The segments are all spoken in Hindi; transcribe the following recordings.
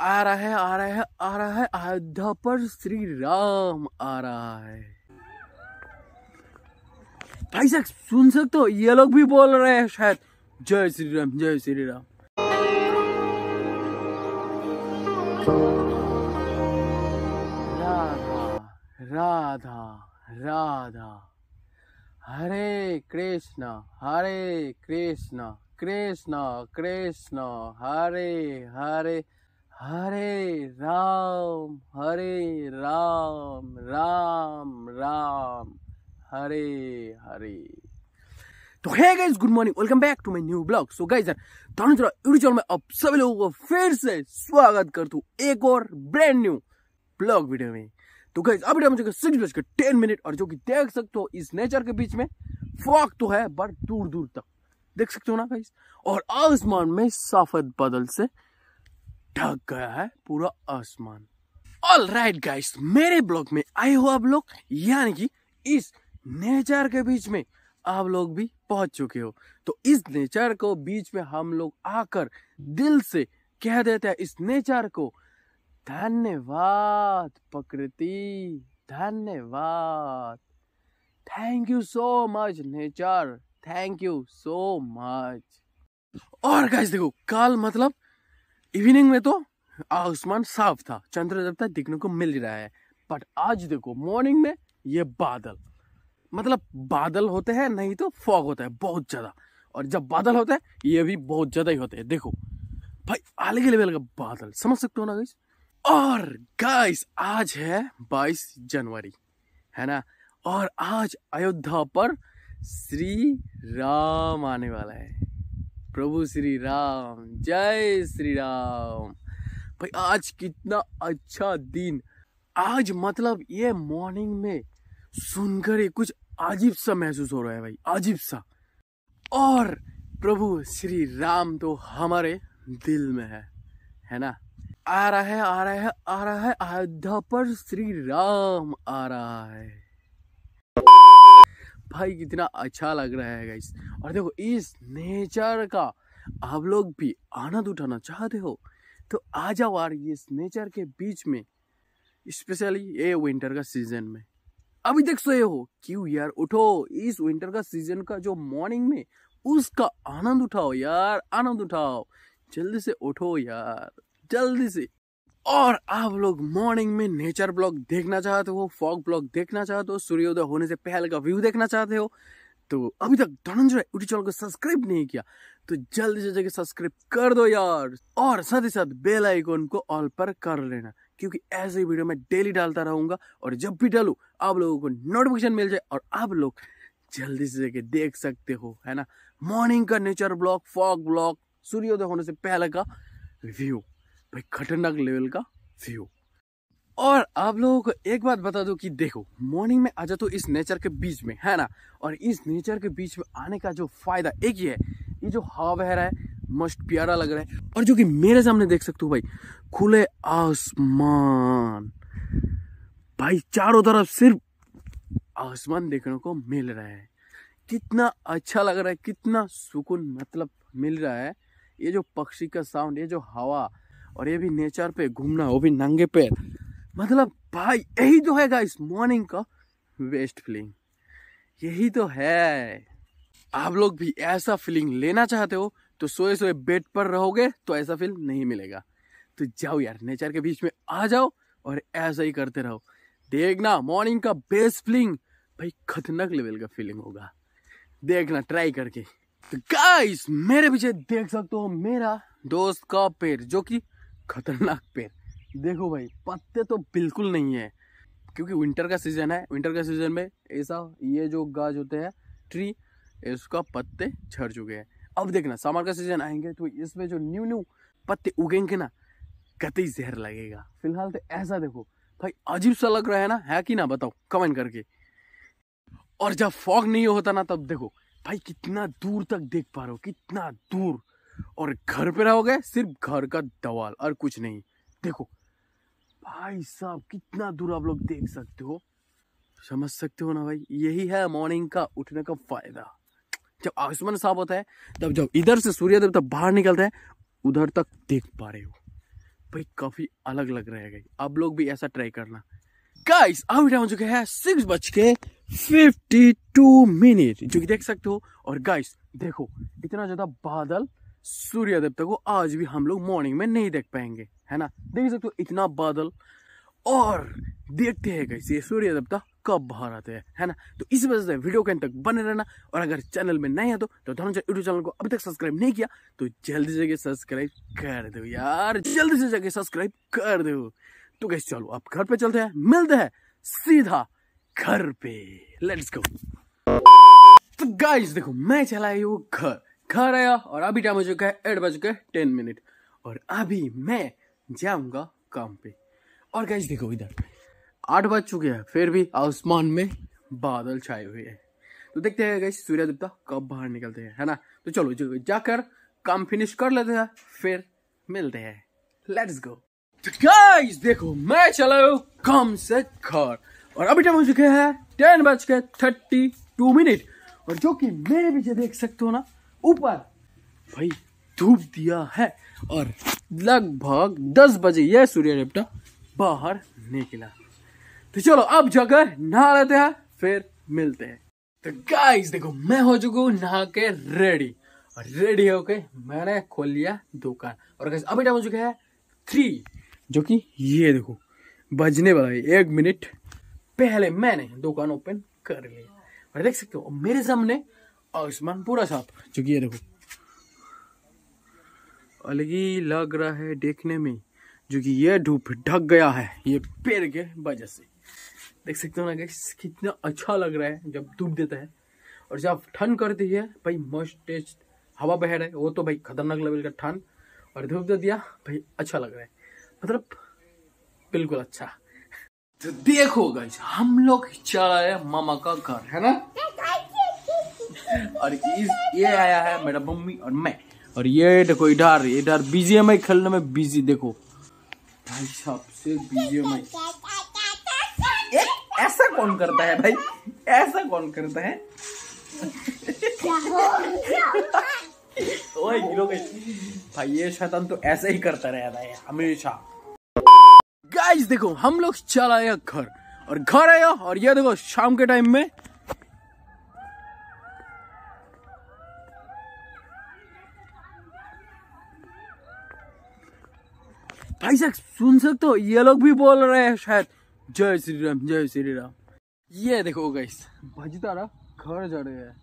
आ रहा है आ रहा है आ रहा है अयोध्या पर श्री राम आ रहा है भाई साहब सुन सकते हो ये लोग भी बोल रहे हैं शायद जय श्री राम जय श्री राम राधा राधा राधा हरे कृष्णा हरे कृष्णा कृष्णा कृष्णा हरे हरे हरे राम हरे राम राम राम हरे हरे तो hey guys good morning welcome back to my new blog so guys धनुरा यूट्यूब चैनल में अब सभी लोगों को फिर से स्वागत करता हूँ एक और ब्रांड न्यू ब्लॉग वीडियो में तो गाइस अभी टाइम मुझे सिक्स बज के टेन मिनट और जो कि देख सकते हो इस नेचर के बीच में फॉक तो है बट दूर दूर तक देख सकते हो ना गाइस और आसमान में साफत बादल से ढक गया है पूरा आसमान ऑल राइट गाइस मेरे ब्लॉग में आए हो आप लोग यानी कि इस नेचर के बीच में आप लोग भी पहुंच चुके हो तो इस नेचर को बीच में हम लोग आकर दिल से कह देते हैं इस नेचर को धन्यवाद प्रकृति धन्यवाद thank you so much nature thank you so much और गाइस देखो कल मतलब इवनिंग में तो आसमान साफ था चंद्र था देखने को मिल रहा है बट आज देखो मॉर्निंग में ये बादल मतलब बादल होते हैं नहीं तो फॉग होता है बहुत ज़्यादा और जब बादल होते हैं ये भी बहुत ज़्यादा ही होते हैं देखो भाई अलग लेवल का बादल समझ सकते हो ना गाइस और गाइस आज है 22 जनवरी है ना और आज अयोध्या पर श्री राम आने वाला है प्रभु श्री राम जय श्री राम भाई आज कितना अच्छा दिन आज मतलब ये मॉर्निंग में सुनकर ही कुछ अजीब सा महसूस हो रहा है भाई अजीब सा और प्रभु श्री राम तो हमारे दिल में है है ना आ रहा है आ रहा है आ रहा है अयोध्या पर श्री राम आ रहा है भाई कितना अच्छा लग रहा है गाइस और देखो इस नेचर का आप लोग भी आनंद उठाना चाहते हो तो आ जाओ यार इस नेचर के बीच में स्पेशली ये विंटर का सीजन में अभी सो ये हो क्यों यार उठो इस विंटर का सीजन का जो मॉर्निंग में उसका आनंद उठाओ यार आनंद उठाओ जल्दी से उठो यार जल्दी से और आप लोग मॉर्निंग में नेचर ब्लॉग देखना चाहते हो फॉग ब्लॉग देखना चाहते हो सूर्योदय होने से पहले का व्यू देखना चाहते हो तो अभी तक धनंजय यूट्यूब चैनल को सब्सक्राइब नहीं किया तो जल्दी से जल्दी सब्सक्राइब कर दो यार और साथ ही साथ बेल आइकॉन को ऑल पर कर लेना क्योंकि ऐसे वीडियो मैं डेली डालता रहूंगा और जब भी डालू आप लोगों को नोटिफिकेशन मिल जाए और आप लोग जल्दी से जल्दी देख सकते हो है ना मॉर्निंग का नेचर ब्लॉग फॉग ब्लॉग सूर्योदय होने से पहले का व्यू भाई खतरनाक लेवल का व्यू और आप लोगों को एक बात बता दो कि देखो मॉर्निंग में आ जाओ तो इस नेचर के बीच में है ना और इस नेचर के बीच में आने का जो फायदा एक ही है ये जो हवा बह रहा है मस्त प्यारा लग रहा है और जो कि मेरे सामने देख सकते हो भाई खुले आसमान भाई चारों तरफ सिर्फ आसमान देखने को मिल रहा है कितना अच्छा लग रहा है कितना सुकून मतलब मिल रहा है ये जो पक्षी का साउंड ये जो हवा और ये भी नेचर पे घूमना वो भी नंगे पैर मतलब भाई यही तो है इस मॉर्निंग का वेस्ट फीलिंग यही तो है आप लोग भी ऐसा फीलिंग लेना चाहते हो तो सोए सोए बेड पर रहोगे तो ऐसा फील नहीं मिलेगा तो जाओ यार नेचर के बीच में आ जाओ और ऐसा ही करते रहो देखना मॉर्निंग का बेस्ट फीलिंग भाई खतरनाक लेवल का फीलिंग होगा देखना ट्राई करके तो गाइस मेरे पीछे देख सकते हो मेरा दोस्त का पेड़ जो कि खतरनाक पेड़ देखो भाई पत्ते तो बिल्कुल नहीं है क्योंकि विंटर का सीज़न है विंटर का सीज़न में ऐसा ये जो गाज होते हैं ट्री इसका पत्ते झड़ चुके हैं अब देखना समर का सीज़न आएंगे तो इसमें जो न्यू न्यू पत्ते उगेंगे ना कतई जहर लगेगा फिलहाल तो ऐसा देखो भाई अजीब सा लग रहा है ना है कि ना बताओ कमेंट करके और जब फॉग नहीं होता ना तब देखो भाई कितना दूर तक देख पा रहे हो कितना दूर और घर पे रहोगे सिर्फ घर का दवाल और कुछ नहीं देखो भाई साहब कितना दूर आप लोग देख सकते हो समझ सकते हो ना भाई यही है मॉर्निंग का उठने का फायदा जब आसमान साफ होता है तब जब इधर से सूर्य देवता बाहर निकलता है उधर तक देख पा रहे हो भाई काफी अलग लग रहा है आप लोग भी ऐसा ट्राई करना गाइस अभी टाइम हो चुके हैं सिक्स बज के फिफ्टी टू मिनट जो कि देख सकते हो और गाइस देखो इतना ज्यादा बादल सूर्यादेवता को आज भी हम लोग मॉर्निंग में नहीं देख पाएंगे है ना देख सकते हो इतना बादल और देखते हैं कैसे सूर्य देवता कब बाहर आते हैं है ना तो इस वजह से वीडियो के अंत तक बने रहना और अगर चैनल में नहीं है तो तो धनंजय यूट्यूब चैनल को अभी तक सब्सक्राइब नहीं किया तो जल्दी से जाके सब्सक्राइब कर दो यार जल्दी से जाके सब्सक्राइब कर दो तो कैसे चलो आप घर पे चलते हैं मिलते हैं सीधा घर पे लेट्स गो तो गाइस देखो मैं चला आई हूँ घर घर आया और अभी टाइम हो चुका है एट बज है टेन मिनट और अभी मैं जाऊंगा काम पे और कैसे देखो इधर आठ बज चुके हैं फिर भी आसमान में बादल छाए हुए हैं तो देखते हैं कैसे सूर्य देवता कब बाहर निकलते हैं है ना तो चलो जो जाकर काम फिनिश कर लेते हैं फिर मिलते हैं लेट्स गो तो गाइस देखो मैं चला हूँ काम से घर और अभी टाइम हो चुके हैं टेन बज के थर्टी टू मिनट और जो कि मेरे पीछे देख सकते हो ना ऊपर भाई धूप दिया है और लगभग दस बजे यह सूर्य देवता बाहर निकला तो चलो अब जाकर नहा लेते हैं फिर मिलते हैं तो गाइस देखो मैं हो चुका हूँ नहा के रेडी और रेडी होके मैंने खोल लिया दुकान और गाइस अभी टाइम हो चुका है थ्री जो कि ये देखो बजने वाला है एक मिनट पहले मैंने दुकान ओपन कर लिया और देख सकते हो मेरे सामने आसमान पूरा साफ चूंकि ये देखो अलग ही लग रहा है देखने में जो कि ये धूप ढक गया है ये पेड़ के वजह से देख सकते हो ना गैस कितना अच्छा लग रहा है जब धूप देता है और जब ठंड करती है भाई मस्ट टेस्ट हवा बह रहा है वो तो भाई खतरनाक लेवल का ठंड और धूप दे दिया भाई अच्छा लग रहा है मतलब बिल्कुल अच्छा तो देखो गैस हम लोग चला रहे मामा का घर है ना और इस ये आया है मेरा मम्मी और मैं और ये देखो इधर इधर बीजीएमआई खेलने में बिजी देखो भाई सबसे बीजीएमआई ऐसा कौन करता है भाई ऐसा कौन करता है ओए गिरो भाई ये शैतान तो ऐसे ही करता रहता है हमेशा गाइस देखो हम लोग चला आया घर और घर आया और ये देखो शाम के टाइम में भाई साहब सुन सकते हो ये लोग भी बोल रहे हैं शायद जय श्री राम जय श्री राम ये देखो गाइस भाजी तारा घर जा रहे हैं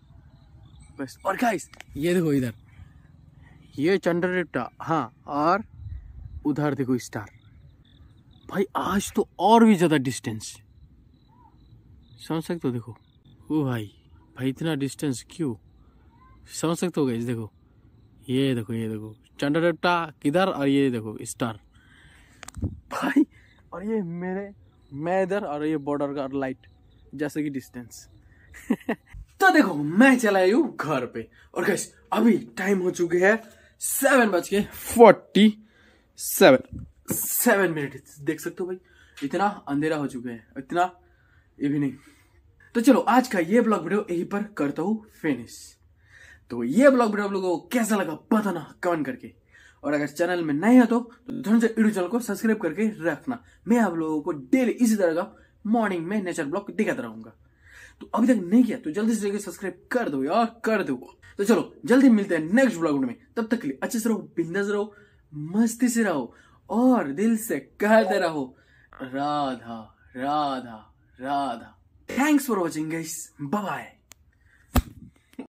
बस और गाइस ये देखो इधर ये चंद्रदेवटा हाँ और उधर देखो स्टार भाई आज तो और भी ज़्यादा डिस्टेंस समझ सकते हो देखो ओ भाई भाई इतना डिस्टेंस क्यों समझ सकते हो गाइस देखो ये देखो ये देखो चंद्रदेवटा किधर और ये देखो स्टार भाई और ये मेरे मैं इधर और ये बॉर्डर का लाइट जैसे कि डिस्टेंस तो देखो मैं चला आई हूँ घर पे और गैस अभी टाइम हो चुके हैं सेवन बज के फोर्टी सेवन सेवन मिनट देख सकते हो भाई इतना अंधेरा हो चुके हैं इतना इवनिंग तो चलो आज का ये ब्लॉग वीडियो यहीं पर करता हूँ फिनिश तो ये ब्लॉग वीडियो आप लोगों को कैसा लगा बताना कमेंट करके और अगर चैनल में नए हो तो धन से यूट्यूब चैनल को सब्सक्राइब करके रखना मैं आप लोगों को डेली इसी तरह का मॉर्निंग में नेचर ब्लॉग दिखाता रहूंगा तो अभी तक नहीं किया तो जल्दी से जल्दी सब्सक्राइब कर दो यार कर दो तो चलो जल्दी मिलते हैं नेक्स्ट ब्लॉग में तब तक के लिए अच्छे से रहो बिंद रहो मस्ती से रहो और दिल से कहते रहो Radha Radha Radha thanks for watching guys bye